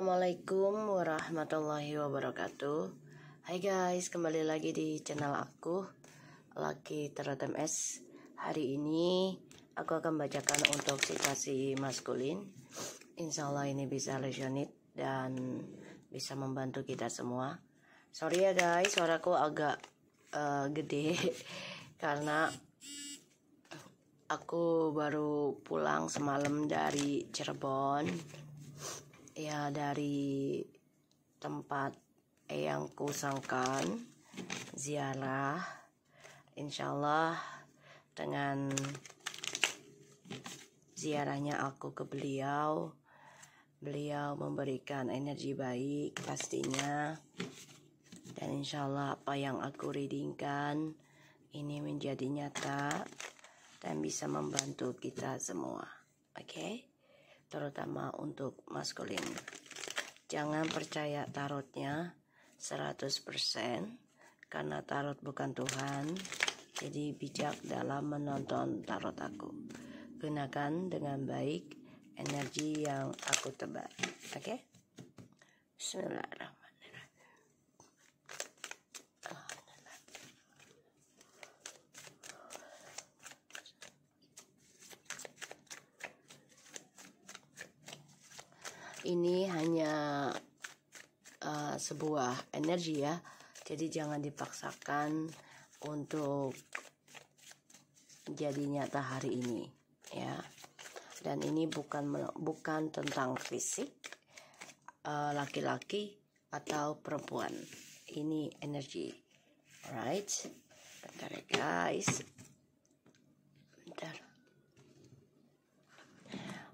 Assalamualaikum warahmatullahi wabarakatuh Hai guys, kembali lagi di channel aku Lucky Tarot MS Hari ini aku akan bacakan untuk situasi maskulin Insya Allah ini bisa lesionit dan bisa membantu kita semua Sorry ya guys, suaraku agak uh, gede Karena aku baru pulang semalam dari Cirebon ya dari tempat yang kusangkan ziarah insyaallah dengan ziarahnya aku ke beliau beliau memberikan energi baik pastinya dan insyaallah apa yang aku readingkan ini menjadi nyata dan bisa membantu kita semua oke okay? terutama untuk maskulin. Jangan percaya tarotnya 100% karena tarot bukan Tuhan. Jadi bijak dalam menonton tarot aku. Gunakan dengan baik energi yang aku tebak. Oke? Okay? Bismillah. ini hanya uh, sebuah energi ya jadi jangan dipaksakan untuk jadi nyata hari ini ya dan ini bukan bukan tentang fisik eh, laki-laki uh, atau perempuan ini energi alright bentar ya guys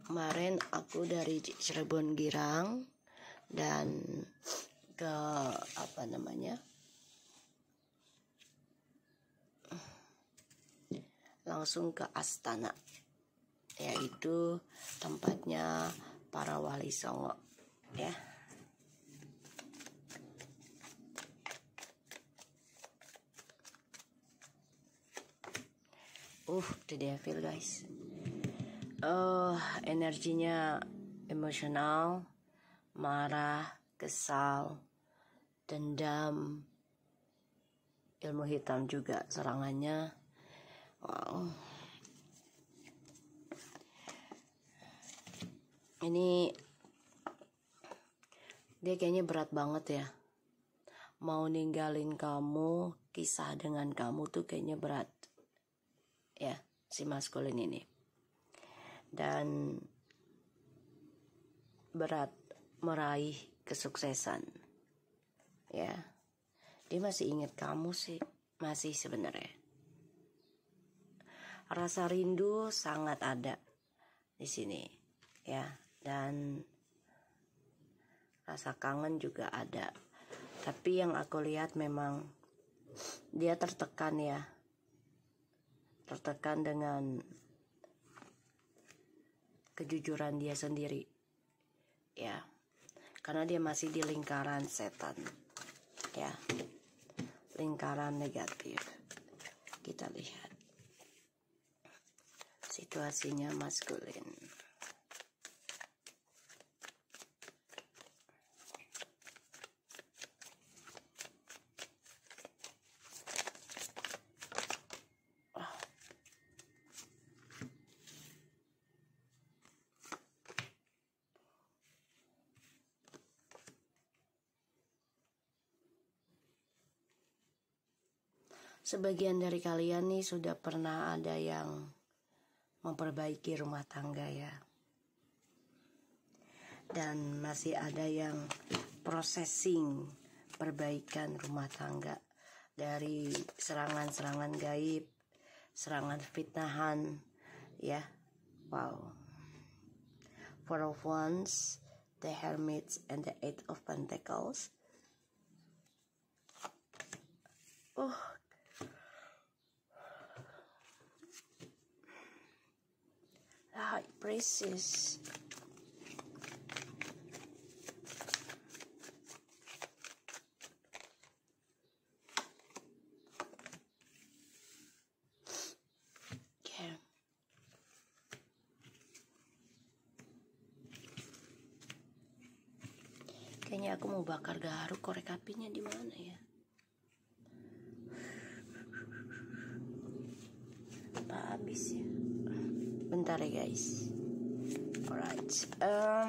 kemarin aku dari Cirebon Girang dan ke apa namanya langsung ke Astana yaitu tempatnya para wali songo ya uh the devil guys uh, energinya emosional, marah, kesal, dendam, ilmu hitam juga serangannya. Wow. Ini dia kayaknya berat banget ya. Mau ninggalin kamu, kisah dengan kamu tuh kayaknya berat. Ya, si maskulin ini dan berat meraih kesuksesan. Ya. Dia masih ingat kamu sih, masih sebenarnya. Rasa rindu sangat ada di sini, ya. Dan rasa kangen juga ada. Tapi yang aku lihat memang dia tertekan ya. Tertekan dengan kejujuran dia sendiri. Ya. Karena dia masih di lingkaran setan. Ya. Lingkaran negatif. Kita lihat situasinya maskulin. sebagian dari kalian nih sudah pernah ada yang memperbaiki rumah tangga ya. Dan masih ada yang processing perbaikan rumah tangga dari serangan-serangan gaib, serangan fitnahan ya. Wow. Four of Wands, The Hermits and the Eight of Pentacles. Oh, high ah, prices. kaya, Kayaknya aku mau bakar garuk korek apinya di mana ya? Apa habis ya? bentar ya guys alright uh,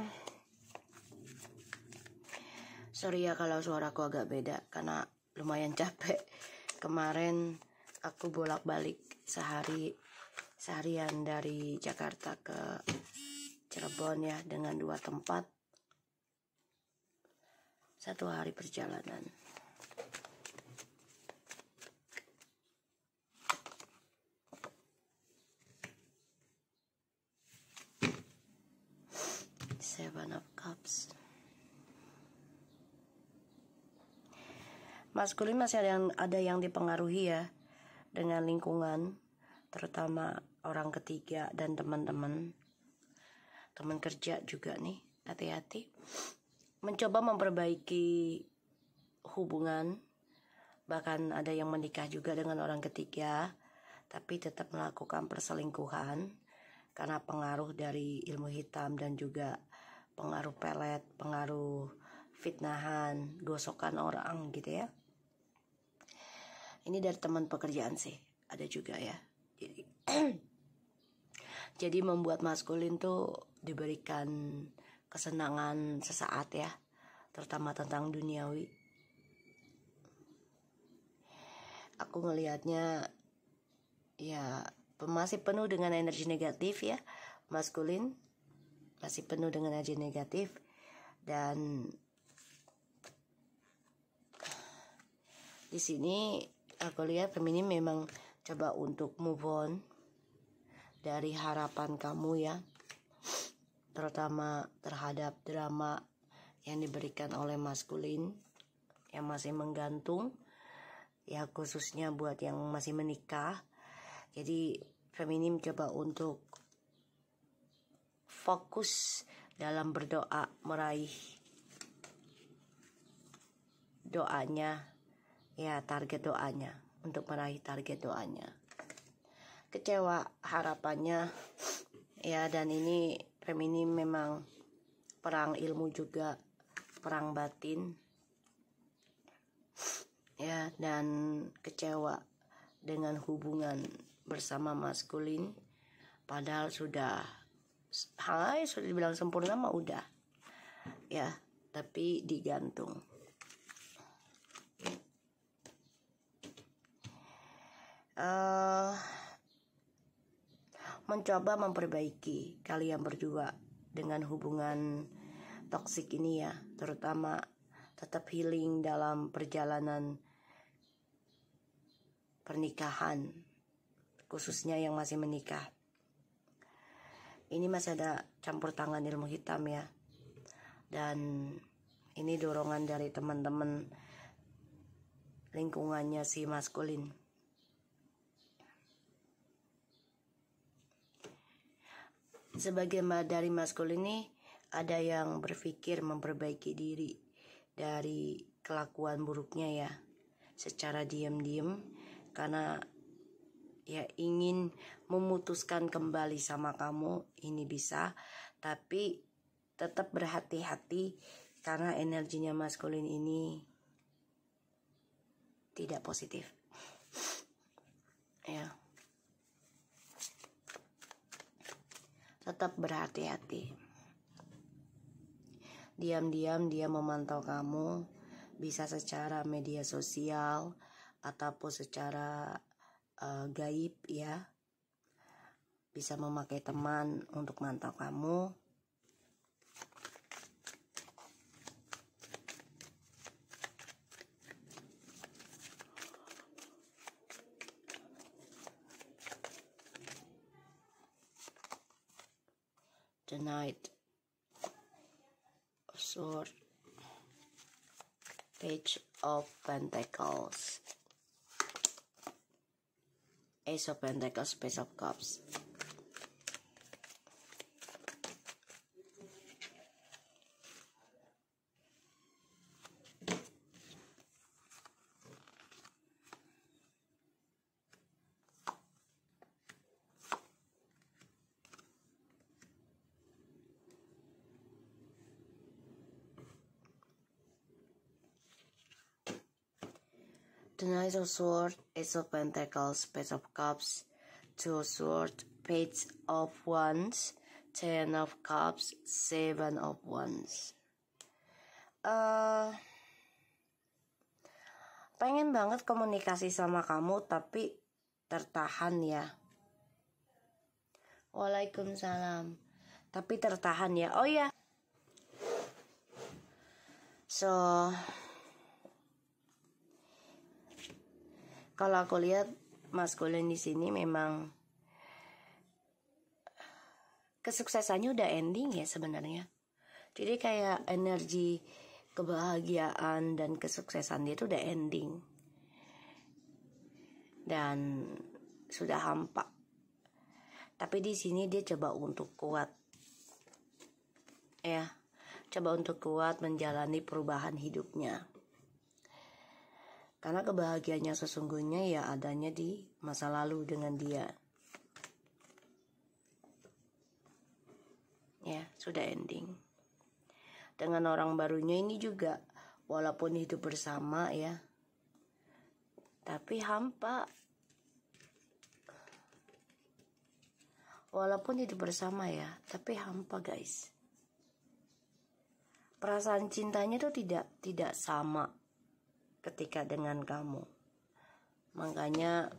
sorry ya kalau suaraku agak beda karena lumayan capek kemarin aku bolak-balik sehari seharian dari Jakarta ke Cirebon ya dengan dua tempat satu hari perjalanan maskulin masih ada yang ada yang dipengaruhi ya dengan lingkungan terutama orang ketiga dan teman-teman teman kerja juga nih hati-hati mencoba memperbaiki hubungan bahkan ada yang menikah juga dengan orang ketiga tapi tetap melakukan perselingkuhan karena pengaruh dari ilmu hitam dan juga pengaruh pelet, pengaruh fitnahan, gosokan orang gitu ya ini dari teman pekerjaan sih ada juga ya jadi jadi membuat maskulin tuh diberikan kesenangan sesaat ya terutama tentang duniawi aku ngelihatnya ya masih penuh dengan energi negatif ya maskulin masih penuh dengan energi negatif dan di sini aku lihat feminim memang coba untuk move on dari harapan kamu ya terutama terhadap drama yang diberikan oleh maskulin yang masih menggantung ya khususnya buat yang masih menikah jadi feminim coba untuk fokus dalam berdoa meraih doanya ya target doanya untuk meraih target doanya kecewa harapannya ya dan ini ini memang perang ilmu juga perang batin ya dan kecewa dengan hubungan bersama maskulin padahal sudah hai sudah dibilang sempurna mah udah ya tapi digantung uh, mencoba memperbaiki kalian berdua dengan hubungan toksik ini ya, terutama tetap healing dalam perjalanan pernikahan khususnya yang masih menikah. Ini masih ada campur tangan ilmu hitam ya. Dan ini dorongan dari teman-teman lingkungannya si maskulin. sebagai dari maskul ini ada yang berpikir memperbaiki diri dari kelakuan buruknya ya secara diam-diam karena ya ingin memutuskan kembali sama kamu ini bisa tapi tetap berhati-hati karena energinya maskulin ini tidak positif ya yeah. tetap berhati-hati. Diam-diam dia memantau kamu, bisa secara media sosial ataupun secara uh, gaib ya. Bisa memakai teman untuk mantau kamu the Knight of Page of Pentacles, Ace of Pentacles, Page of Cups. Knight of Swords, Ace of Pentacles, Page of Cups, Two of Swords, Page of Wands, Ten of Cups, Seven of Wands. Uh, pengen banget komunikasi sama kamu tapi tertahan ya. Waalaikumsalam. Tapi tertahan ya. Oh ya. Yeah. So kalau aku lihat maskulin di sini memang kesuksesannya udah ending ya sebenarnya. Jadi kayak energi kebahagiaan dan kesuksesan dia itu udah ending. Dan sudah hampa. Tapi di sini dia coba untuk kuat. Ya, coba untuk kuat menjalani perubahan hidupnya. Karena kebahagiaannya sesungguhnya ya adanya di masa lalu dengan dia. Ya, sudah ending. Dengan orang barunya ini juga walaupun hidup bersama ya. Tapi hampa. Walaupun hidup bersama ya, tapi hampa guys perasaan cintanya tuh tidak tidak sama ketika dengan kamu. Makanya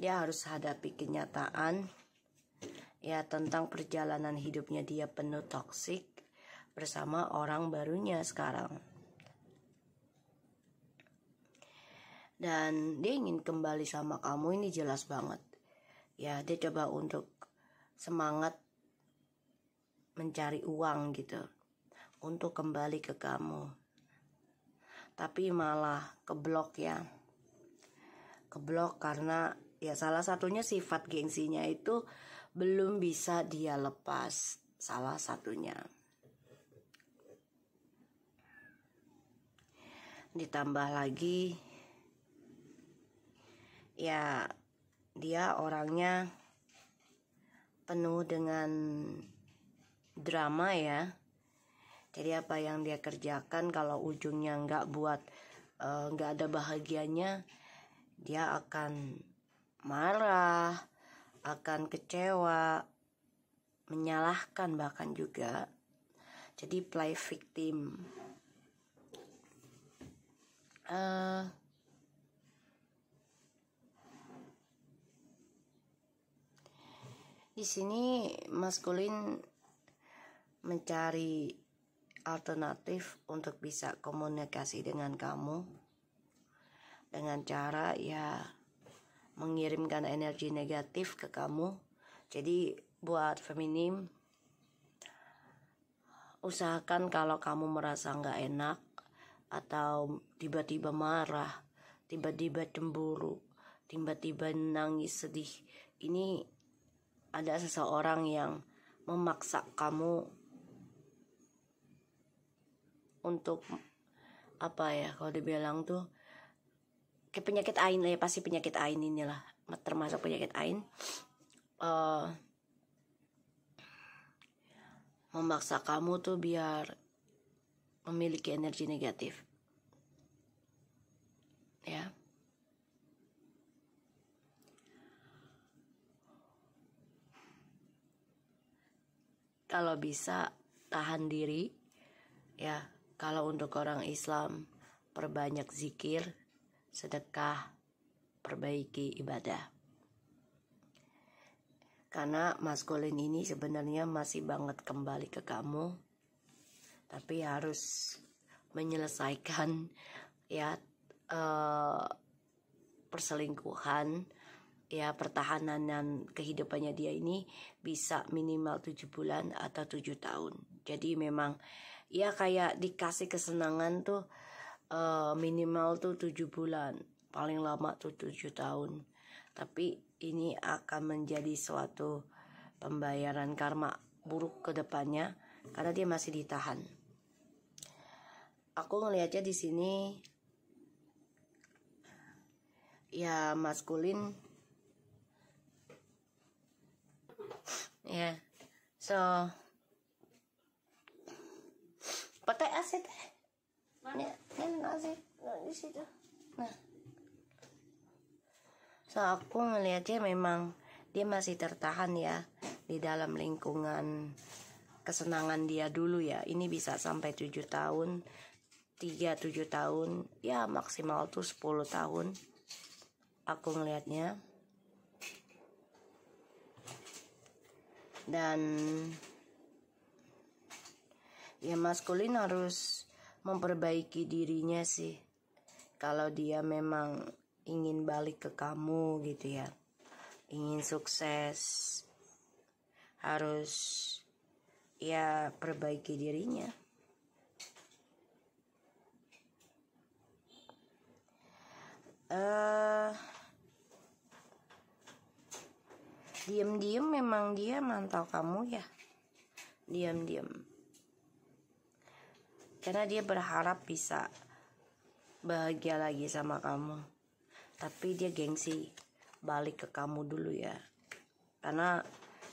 dia harus hadapi kenyataan ya tentang perjalanan hidupnya dia penuh toksik bersama orang barunya sekarang. Dan dia ingin kembali sama kamu ini jelas banget. Ya, dia coba untuk semangat mencari uang gitu untuk kembali ke kamu tapi malah keblok ya keblok karena ya salah satunya sifat gengsinya itu belum bisa dia lepas salah satunya ditambah lagi ya dia orangnya penuh dengan drama ya jadi apa yang dia kerjakan kalau ujungnya nggak buat eh, nggak uh, ada bahagianya dia akan marah akan kecewa menyalahkan bahkan juga jadi play victim uh, di sini maskulin mencari alternatif untuk bisa komunikasi dengan kamu dengan cara ya mengirimkan energi negatif ke kamu jadi buat feminim usahakan kalau kamu merasa nggak enak atau tiba-tiba marah tiba-tiba cemburu tiba-tiba nangis sedih ini ada seseorang yang memaksa kamu untuk apa ya kalau dibilang tuh ke penyakit ain lah ya pasti penyakit ain inilah termasuk penyakit ain uh, memaksa kamu tuh biar memiliki energi negatif ya kalau bisa tahan diri ya kalau untuk orang Islam, perbanyak zikir, sedekah, perbaiki ibadah. Karena maskulin ini sebenarnya masih banget kembali ke kamu, tapi harus menyelesaikan ya uh, perselingkuhan ya pertahanan dan kehidupannya dia ini bisa minimal 7 bulan atau 7 tahun. Jadi memang ya kayak dikasih kesenangan tuh uh, minimal tuh tujuh bulan paling lama tuh tujuh tahun tapi ini akan menjadi suatu pembayaran karma buruk ke depannya karena dia masih ditahan aku ngelihatnya di sini ya maskulin ya yeah. so pakai AC ini ini AC di situ nah so aku ngeliatnya memang dia masih tertahan ya di dalam lingkungan kesenangan dia dulu ya ini bisa sampai 7 tahun 3 7 tahun ya maksimal tuh 10 tahun aku ngelihatnya dan ya maskulin harus memperbaiki dirinya sih kalau dia memang ingin balik ke kamu gitu ya ingin sukses harus ya perbaiki dirinya uh, eh, diam-diam memang dia mantau kamu ya diam-diam karena dia berharap bisa bahagia lagi sama kamu tapi dia gengsi balik ke kamu dulu ya karena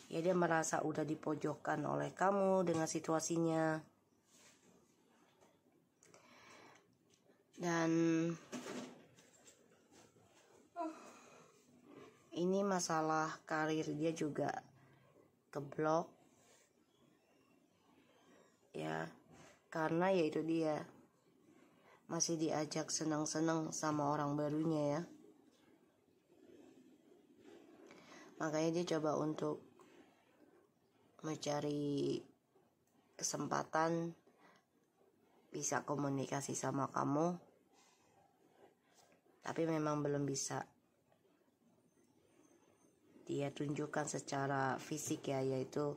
ya dia merasa udah dipojokkan oleh kamu dengan situasinya dan ini masalah karir dia juga keblok ya karena yaitu dia masih diajak senang-senang sama orang barunya ya makanya dia coba untuk mencari kesempatan bisa komunikasi sama kamu tapi memang belum bisa dia tunjukkan secara fisik ya yaitu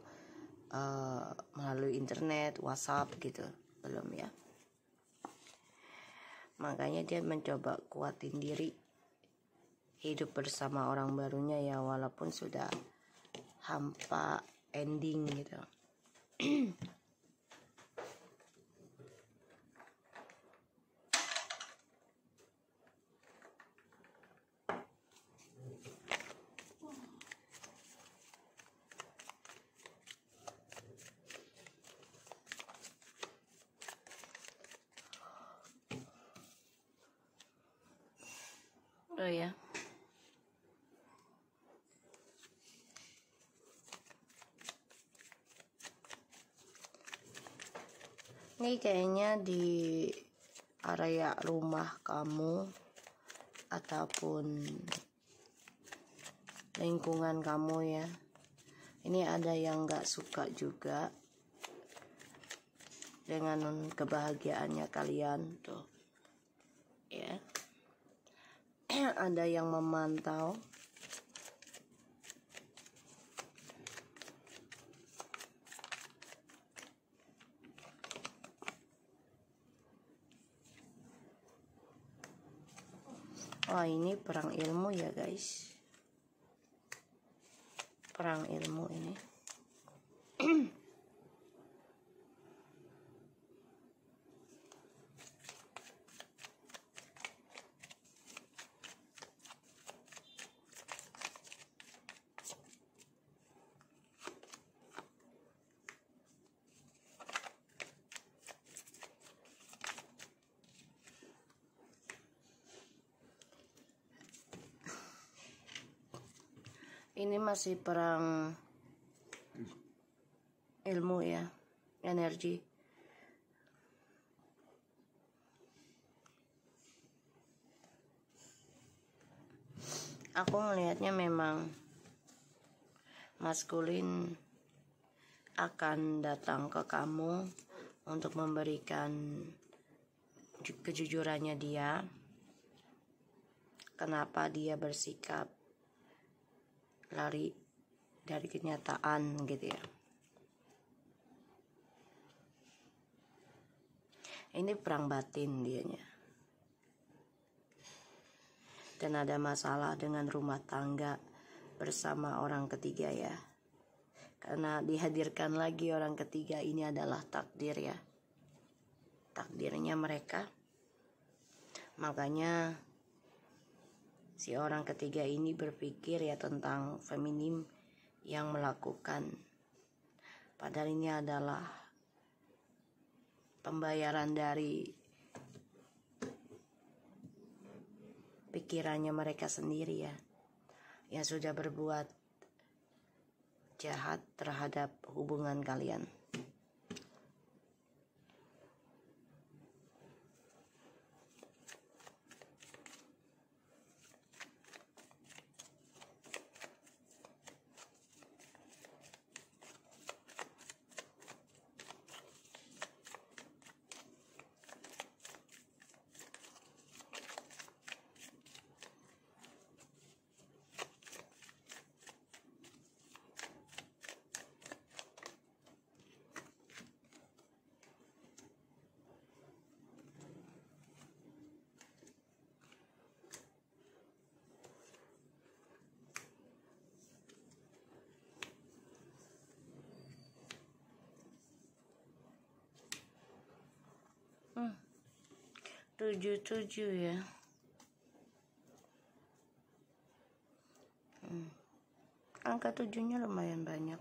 uh, melalui internet WhatsApp gitu belum ya makanya dia mencoba kuatin diri hidup bersama orang barunya ya walaupun sudah hampa ending gitu oh ya ini kayaknya di area rumah kamu ataupun lingkungan kamu ya ini ada yang nggak suka juga dengan kebahagiaannya kalian tuh ada yang memantau Wah oh, ini perang ilmu ya guys Perang ilmu ini ini masih perang ilmu ya, energi. Aku melihatnya memang maskulin akan datang ke kamu untuk memberikan kejujurannya dia kenapa dia bersikap lari dari kenyataan gitu ya ini perang batin dianya dan ada masalah dengan rumah tangga bersama orang ketiga ya karena dihadirkan lagi orang ketiga ini adalah takdir ya takdirnya mereka makanya Si orang ketiga ini berpikir ya tentang feminim yang melakukan. Padahal ini adalah pembayaran dari pikirannya mereka sendiri ya yang sudah berbuat jahat terhadap hubungan kalian. 77 ya hmm. angka tujuhnya lumayan banyak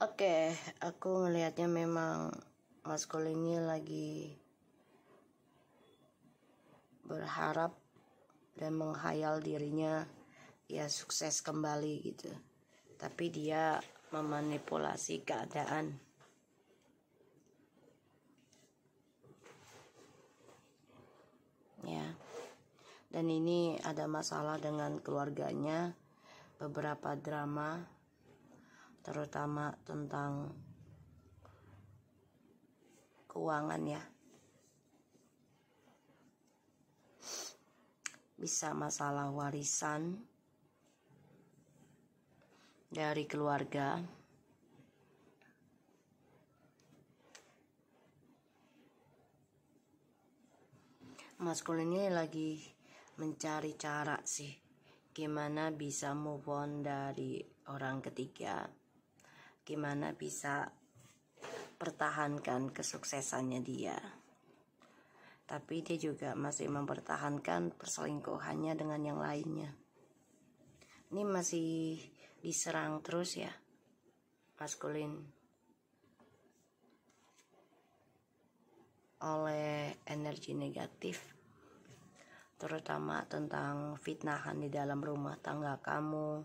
oke okay, aku melihatnya memang mas ini lagi berharap dan menghayal dirinya ya sukses kembali gitu tapi dia memanipulasi keadaan dan ini ada masalah dengan keluarganya beberapa drama terutama tentang keuangan ya bisa masalah warisan dari keluarga maskulinnya lagi mencari cara sih gimana bisa move on dari orang ketiga gimana bisa pertahankan kesuksesannya dia tapi dia juga masih mempertahankan perselingkuhannya dengan yang lainnya ini masih diserang terus ya maskulin oleh energi negatif terutama tentang fitnahan di dalam rumah tangga kamu.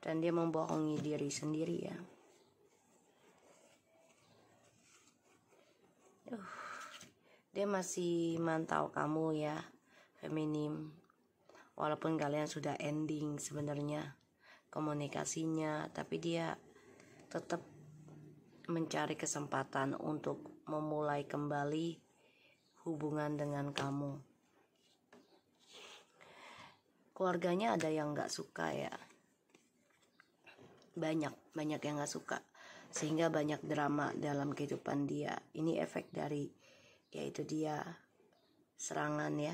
Dan dia membohongi diri sendiri ya. Uh, dia masih mantau kamu ya, feminim. Walaupun kalian sudah ending sebenarnya komunikasinya, tapi dia tetap mencari kesempatan untuk memulai kembali hubungan dengan kamu. Keluarganya ada yang gak suka ya, banyak banyak yang gak suka, sehingga banyak drama dalam kehidupan dia. Ini efek dari yaitu dia serangan ya.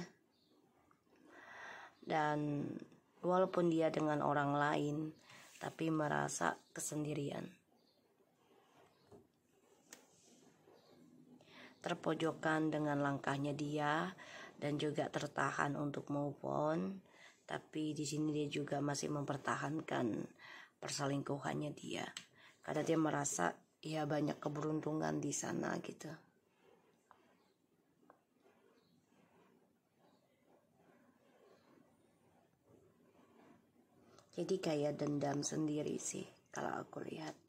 Dan walaupun dia dengan orang lain, tapi merasa kesendirian. terpojokkan dengan langkahnya dia dan juga tertahan untuk move on tapi di sini dia juga masih mempertahankan perselingkuhannya dia karena dia merasa ya banyak keberuntungan di sana gitu jadi kayak dendam sendiri sih kalau aku lihat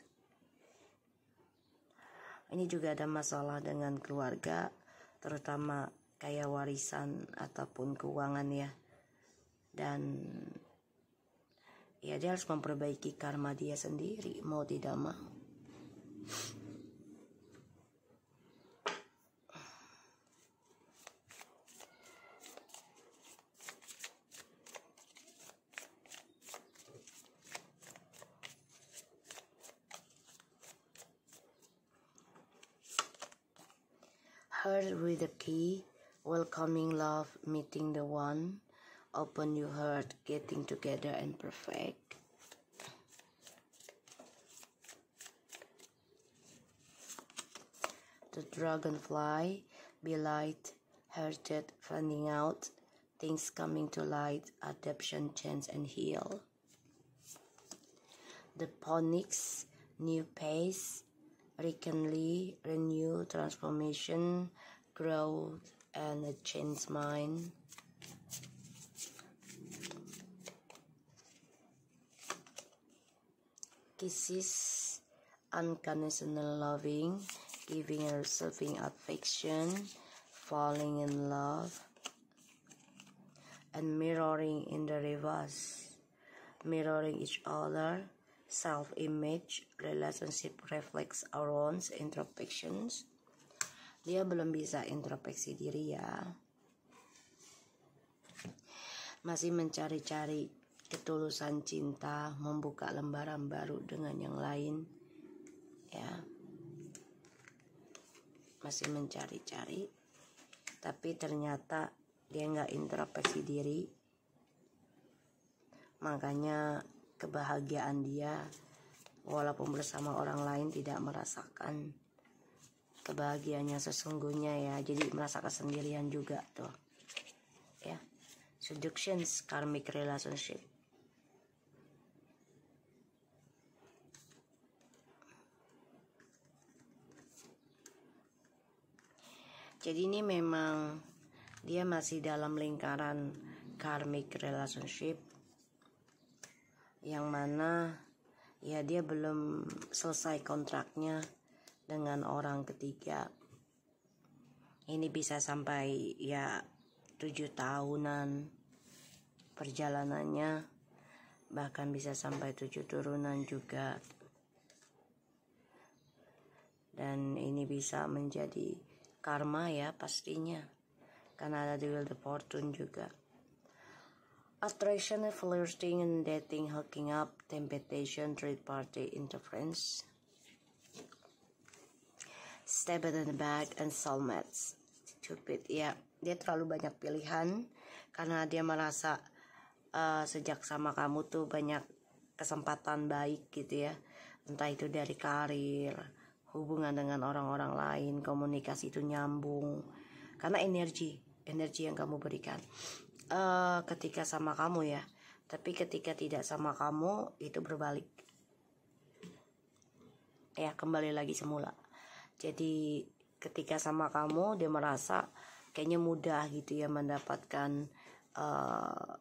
ini juga ada masalah dengan keluarga terutama kayak warisan ataupun keuangan ya dan ya dia harus memperbaiki karma dia sendiri mau tidak mau heart with a key, welcoming love, meeting the one, open your heart, getting together and perfect. The dragonfly, be light, hearted, finding out, things coming to light, adoption, change, and heal. The ponics, new pace, Recently, renew, transformation, growth, and a change mind. Kisses, unconditional loving, giving and receiving affection, falling in love, and mirroring in the reverse, mirroring each other self-image, relationship reflects our own introspections. Dia belum bisa introspeksi diri ya. Masih mencari-cari ketulusan cinta, membuka lembaran baru dengan yang lain. Ya. Masih mencari-cari tapi ternyata dia nggak introspeksi diri makanya kebahagiaan dia walaupun bersama orang lain tidak merasakan kebahagiaannya sesungguhnya ya jadi merasa kesendirian juga tuh ya seduction karmic relationship jadi ini memang dia masih dalam lingkaran karmic relationship yang mana ya dia belum selesai kontraknya dengan orang ketiga ini bisa sampai ya tujuh tahunan perjalanannya bahkan bisa sampai tujuh turunan juga dan ini bisa menjadi karma ya pastinya karena ada di wheel the fortune juga Attraction, flirting, and dating, hooking up, temptation, third party interference. Step in the back, and soulmates. stupid ya. Dia terlalu banyak pilihan karena dia merasa uh, sejak sama kamu tuh banyak kesempatan baik gitu ya. Entah itu dari karir, hubungan dengan orang-orang lain, komunikasi itu nyambung. Karena energi, energi yang kamu berikan uh, ketika sama kamu ya tapi ketika tidak sama kamu itu berbalik ya kembali lagi semula jadi ketika sama kamu dia merasa kayaknya mudah gitu ya mendapatkan uh,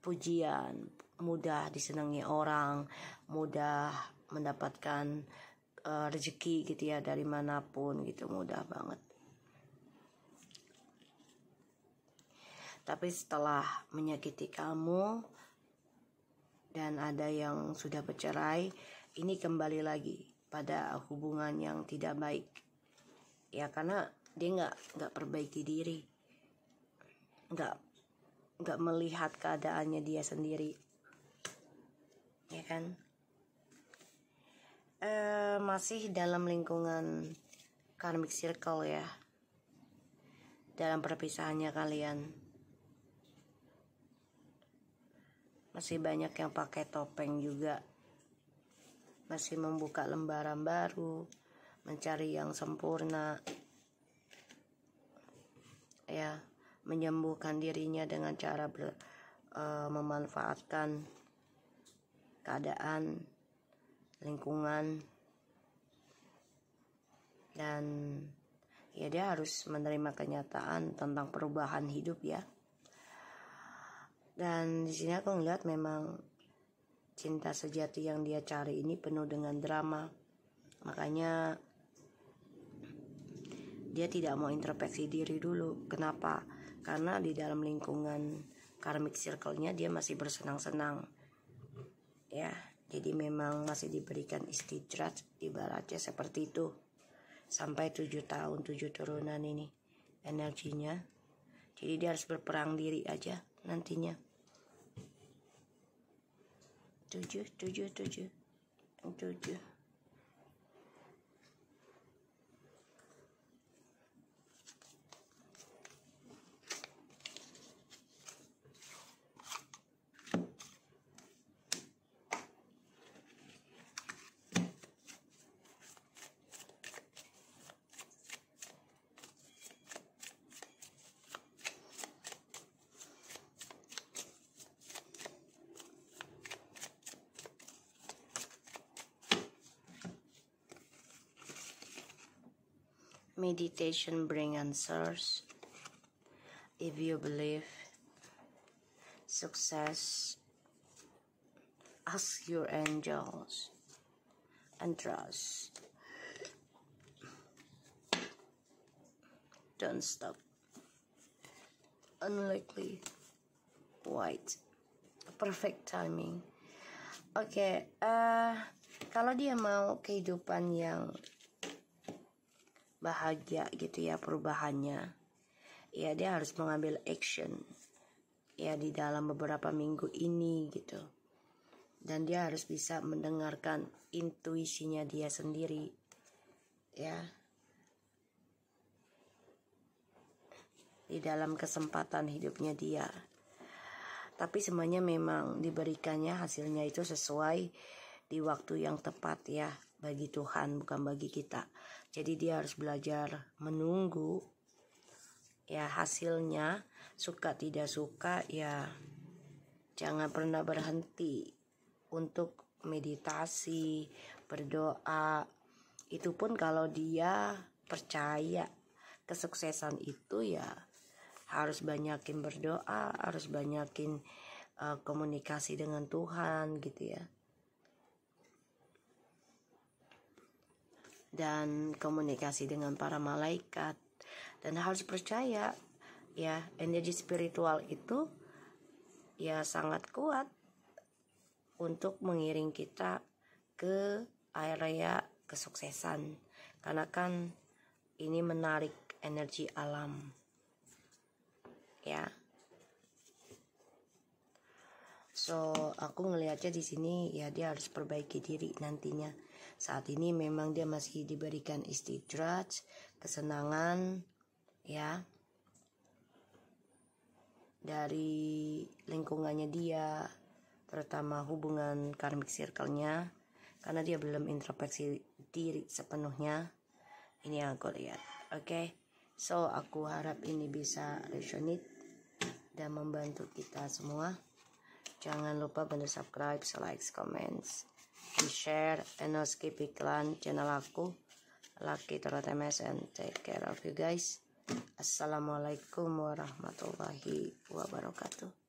pujian mudah disenangi orang mudah mendapatkan uh, rezeki gitu ya dari manapun gitu mudah banget Tapi setelah menyakiti kamu dan ada yang sudah bercerai, ini kembali lagi pada hubungan yang tidak baik. Ya karena dia nggak nggak perbaiki diri, nggak nggak melihat keadaannya dia sendiri, ya kan? E, masih dalam lingkungan karmic circle ya dalam perpisahannya kalian masih banyak yang pakai topeng juga masih membuka lembaran baru mencari yang sempurna ya menyembuhkan dirinya dengan cara ber, e, memanfaatkan keadaan lingkungan dan ya dia harus menerima kenyataan tentang perubahan hidup ya dan di sini aku ngeliat memang cinta sejati yang dia cari ini penuh dengan drama makanya dia tidak mau introspeksi diri dulu kenapa karena di dalam lingkungan karmic circle-nya dia masih bersenang-senang ya jadi memang masih diberikan istidrat ibaratnya seperti itu sampai tujuh tahun tujuh turunan ini energinya jadi dia harus berperang diri aja nantinya tujuh tujuh tujuh tujuh meditation bring answers if you believe success ask your angels and trust don't stop unlikely white perfect timing oke okay, uh, kalau dia mau kehidupan yang bahagia gitu ya perubahannya ya dia harus mengambil action ya di dalam beberapa minggu ini gitu dan dia harus bisa mendengarkan intuisinya dia sendiri ya di dalam kesempatan hidupnya dia tapi semuanya memang diberikannya hasilnya itu sesuai di waktu yang tepat ya bagi Tuhan bukan bagi kita jadi dia harus belajar menunggu ya hasilnya suka tidak suka ya jangan pernah berhenti untuk meditasi berdoa itu pun kalau dia percaya kesuksesan itu ya harus banyakin berdoa harus banyakin uh, komunikasi dengan Tuhan gitu ya dan komunikasi dengan para malaikat dan harus percaya ya energi spiritual itu ya sangat kuat untuk mengiring kita ke area kesuksesan karena kan ini menarik energi alam ya so aku ngelihatnya di sini ya dia harus perbaiki diri nantinya saat ini memang dia masih diberikan istirahat kesenangan ya dari lingkungannya dia terutama hubungan karmic circle-nya karena dia belum introspeksi diri sepenuhnya ini yang aku lihat oke okay? so aku harap ini bisa resonate dan membantu kita semua jangan lupa bantu subscribe, like, comment comments di share and no skip iklan channel aku Lucky Tarot MS and take care of you guys Assalamualaikum warahmatullahi wabarakatuh